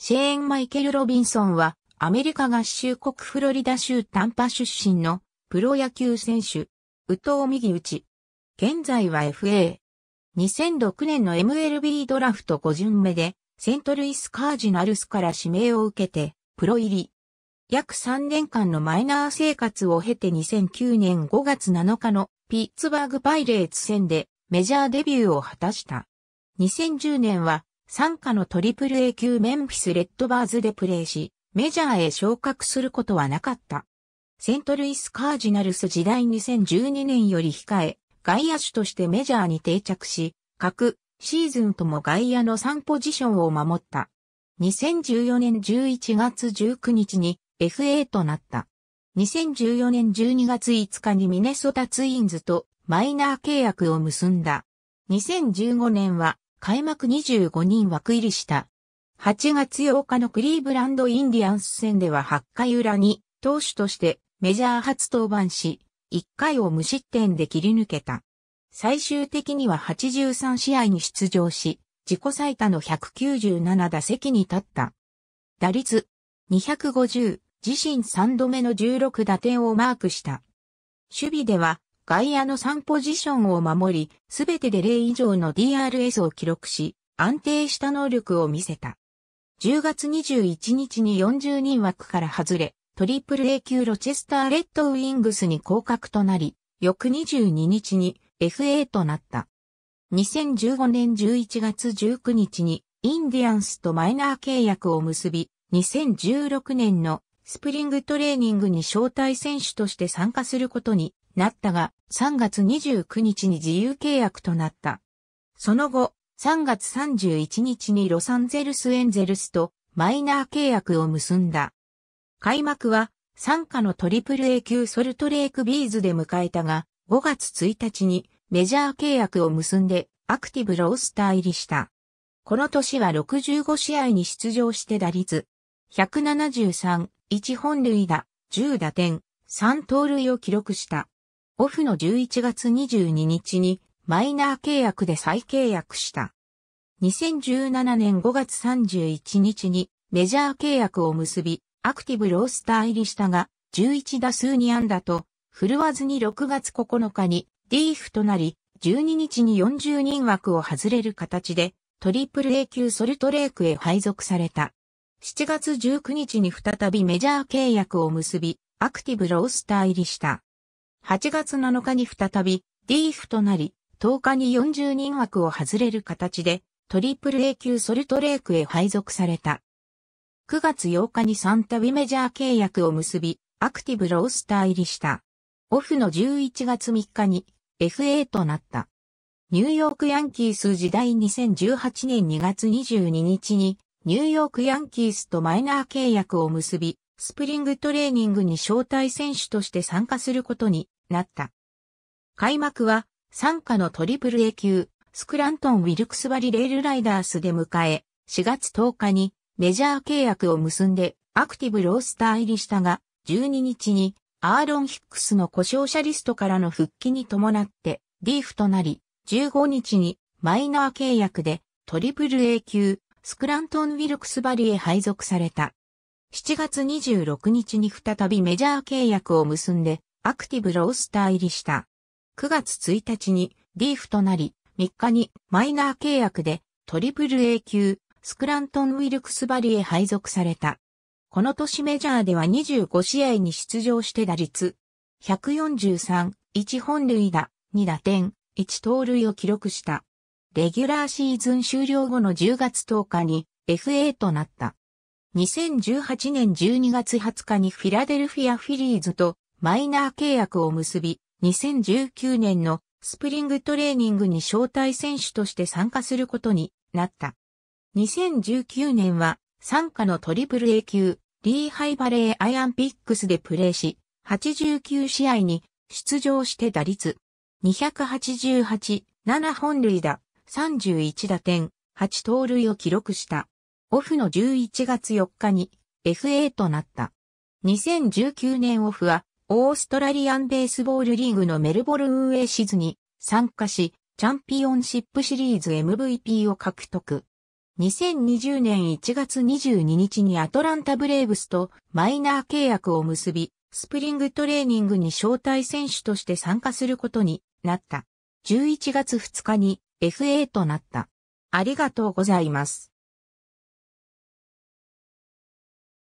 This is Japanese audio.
シェーン・マイケル・ロビンソンは、アメリカ合衆国フロリダ州タンパ出身のプロ野球選手、宇藤右打。現在は FA。2006年の MLB ドラフト5巡目で、セントルイス・カージナルスから指名を受けて、プロ入り。約3年間のマイナー生活を経て2009年5月7日のピッツバーグパイレーツ戦でメジャーデビューを果たした。2010年は参加のトリプル A 級メンフィスレッドバーズでプレーし、メジャーへ昇格することはなかった。セントルイスカージナルス時代2012年より控え、外野手としてメジャーに定着し、各シーズンとも外野の3ポジションを守った。2014年11月19日に FA となった。2014年12月5日にミネソタツインズとマイナー契約を結んだ。2015年は開幕25人枠入りした。8月8日のクリーブランドインディアンス戦では8回裏に投手としてメジャー初登板し、1回を無失点で切り抜けた。最終的には83試合に出場し、自己最多の197打席に立った。打率250、自身3度目の16打点をマークした。守備では外野の3ポジションを守り、すべてで0以上の DRS を記録し、安定した能力を見せた。10月21日に40人枠から外れ、トリプル A 級ロチェスターレッドウィングスに降格となり、翌22日に FA となった。2015年11月19日にインディアンスとマイナー契約を結び、2016年のスプリングトレーニングに招待選手として参加することになったが、3月29日に自由契約となった。その後、3月31日にロサンゼルスエンゼルスとマイナー契約を結んだ。開幕は、参加の AAA 級ソルトレークビーズで迎えたが、5月1日にメジャー契約を結んでアクティブロースター入りした。この年は65試合に出場して打率173、1本塁打、10打点、3盗塁を記録した。オフの11月22日にマイナー契約で再契約した。2017年5月31日にメジャー契約を結び、アクティブロースター入りしたが、11打数2安打と、振るわずに6月9日にリーフとなり、12日に40人枠を外れる形で、トリプル A 級ソルトレークへ配属された。7月19日に再びメジャー契約を結び、アクティブロースター入りした。8月7日に再び、ィーフとなり、10日に40人枠を外れる形で、トリプル A 級ソルトレークへ配属された。9月8日に3ビメジャー契約を結び、アクティブロースター入りした。オフの11月3日に FA となった。ニューヨークヤンキース時代2018年2月22日にニューヨークヤンキースとマイナー契約を結び、スプリングトレーニングに招待選手として参加することになった。開幕は、参加のトリプル A 級、スクラントン・ウィルクスバリ・レールライダースで迎え、4月10日にメジャー契約を結んでアクティブロースター入りしたが、12日にアーロン・ヒックスの故障者リストからの復帰に伴ってリーフとなり、15日にマイナー契約でトリプル A 級スクラントン・ウィルクスバリへ配属された。7月26日に再びメジャー契約を結んでアクティブロースター入りした。9月1日にリーフとなり、3日にマイナー契約でトリプル A 級スクラントン・ウィルクスバリへ配属された。この年メジャーでは25試合に出場して打率143、1本塁打、2打点、1盗塁を記録した。レギュラーシーズン終了後の10月10日に FA となった。2018年12月20日にフィラデルフィアフィリーズとマイナー契約を結び、2019年のスプリングトレーニングに招待選手として参加することになった。2019年は参加のトリプル A 級、リーハイバレーアイアンピックスでプレーし、89試合に出場して打率288、7本塁打、31打点、8盗塁を記録した。オフの11月4日に FA となった。2019年オフはオーストラリアンベースボールリーグのメルボルン・ウェイシズに参加し、チャンピオンシップシリーズ MVP を獲得。2020年1月22日にアトランタブレーブスとマイナー契約を結び、スプリングトレーニングに招待選手として参加することになった。11月2日に FA となった。ありがとうございます。